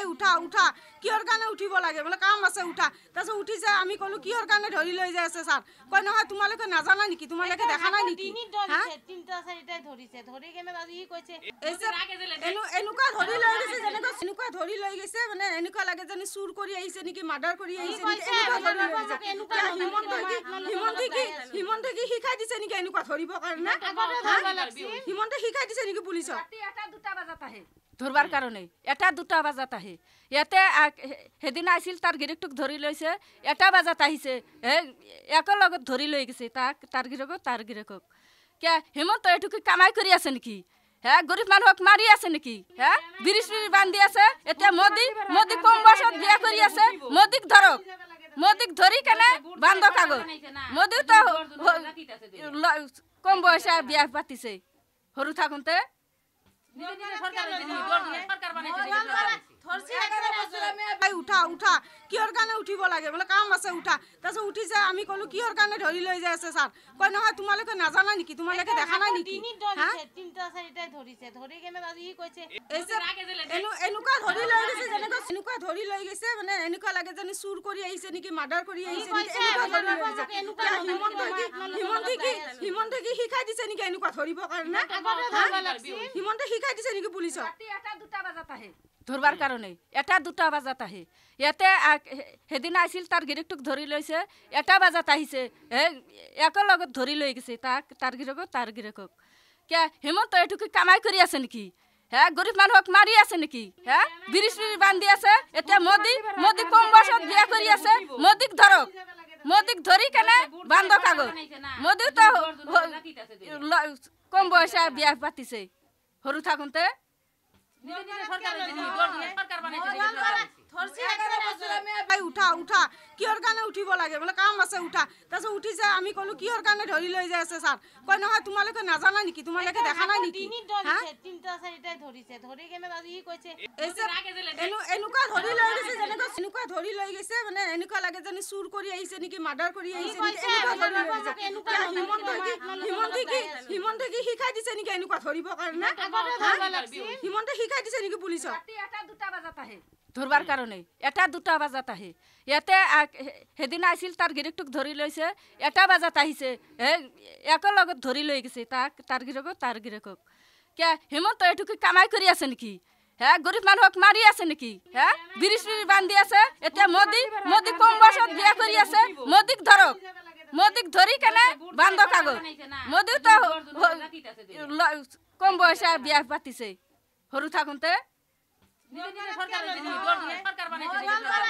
এই উঠা উঠা কিহৰ কাৰণে উঠিব লাগে বোলে কাম আছে উঠা তাৰপিছত উঠিছে আমি ক'লো কিহৰ কাৰণে ধৰি লৈ যায় আছে ছাৰ কয় নহয় তোমালোকে নাজানা নেকি তোমালোকে দেখা নাই নেকি এনেকুৱা ধৰি লৈ গৈছে যেনেকৈ এনেকুৱা ধৰি লৈ গৈছে মানে এনেকুৱা লাগে যেনে চুৰ কৰি আহিছে নেকি মাৰ্ডাৰ কৰি আহিছে হিমন্তে কি শিকাই দিছে নেকি এনেকুৱা ধৰিবৰ কাৰণে হিমন্তে শিকাই দিছে নেকি পুলিচক আহে ধৰবাৰ কাৰণে এটা দুটা বজাত আহে ইয়াতে সেইদিনা আছিল তাৰ গিৰিকটোক ধৰি লৈছে এটা বজাত আহিছে হে একেলগত ধৰি লৈ গৈছে তাক তাৰ গিৰিয়েকক তাৰ গিৰিয়েকক কিয় হিমন্ত এইটো কি কামাই কৰি আছে নেকি হে গৰীব মানুহক মাৰি আছে নেকি হে ব্ৰিশ বান্ধি আছে এতিয়া মোদী মোদী কম বয়সত বিয়া কৰি আছে মোদীক ধৰক মোদীক ধৰি কেনে বান্ধ কাগজ মোদি তো কম বয়সে বিয়া পাতিছে সৰু থাকতে উঠা উঠা কিহৰ কাৰণে উঠিব লাগে বোলে কাম আছে উঠা তাৰপিছত উঠি যায় আমি ক'লো কিহৰ কাৰণে ধৰি লৈ যায় আছে ছাৰ কয় নহয় তোমালোকে নাজানা নেকি তোমালোকে দেখা নাই নেকি এনেকুৱা ধৰি লৈ গৈছে যেনেকৈ এনেকুৱা ধৰি লৈ গৈছে মানে এনেকুৱা লাগে যেনে চুৰ কৰি আহিছে নেকি মাৰ্ডাৰ কৰি আহিছে নেকি এনেকুৱা ধৰি লৈ গৈছে হিমন্তে কি শিকাই দিছে নেকি এনেকুৱা ধৰিব কাৰণে হিমন্তে শিকাই দিছে নেকি পুলিচক ধৰবাৰ কাৰণে এটা দুটা বজাত আহে ইয়াতে সেইদিনা আহিছিল তাৰ গিৰিকটোক ধৰি লৈছে এটা বজাত আহিছে একেলগত ধৰি লৈ গৈছে তাক তাৰ গিৰিয়েকক তাৰ গিৰিয়েকক কিয়া হিমন্ত এইটোকে কামাই কৰি আছে নেকি হে গৰীব মানুহক মাৰি আছে নেকি হে বিৰিশ বান্ধি আছে এতিয়া মোদী মোদী কম বয়সত বিয়া কৰি আছে মোদীক ধৰক মোদীক ধরি কেনে বান্ধ থাকো মোদীও তো কম বয়সে বিয়া পাতিছে হরু থাকতে উঠা উঠা কিহৰ কাৰণে উঠিব লাগে বোলে কাম আছে উঠা তাৰপিছত উঠিছে আমি ক'লো কিহৰ কাৰণে ধৰি লৈ যায় আছে ছাৰ কয় নহয় তোমালোকে নাজানা নেকি তোমালোকে দেখা নাই নেকি এনেকুৱা ধৰিলে এনেকুৱা ধৰি লৈ গৈছে মানে এনেকুৱা লাগে যেনে চুৰ কৰি আহিছে নেকি মাৰ্ডাৰ কৰি আহিছে হিমন্তে কি শিকাই দিছে নেকি এনেকুৱা ধৰিব কাৰণে হিমন্তে শিকাই দিছে নেকি পুলিচক ধৰবাৰ কাৰণে এটা দুটা বজাত আহে ইয়াতে সেইদিনা আছিল তাৰ গিৰিকটোক ধৰি লৈছে এটা বজাত আহিছে একেলগত ধৰি লৈ গৈছে তাক তাৰ গিৰিকক তাৰ গিৰিকক কিয় হিমন্ত এইটো কি কামাই কৰি আছে নেকি হ্যাঁ গরিব মানুষ মারি আছে নাকি হ্যাঁ বিরিশ বান্ধি আছে এতিয়া মোদী মোদী কম বয়সত বিয়া কৰি আছে মোদীক ধৰক মোদীক ধৰি কেনে বান্ধ কাগজ মোদীও তো কম বয়সে বিয়া পাতিছে সৰু থাকোঁতে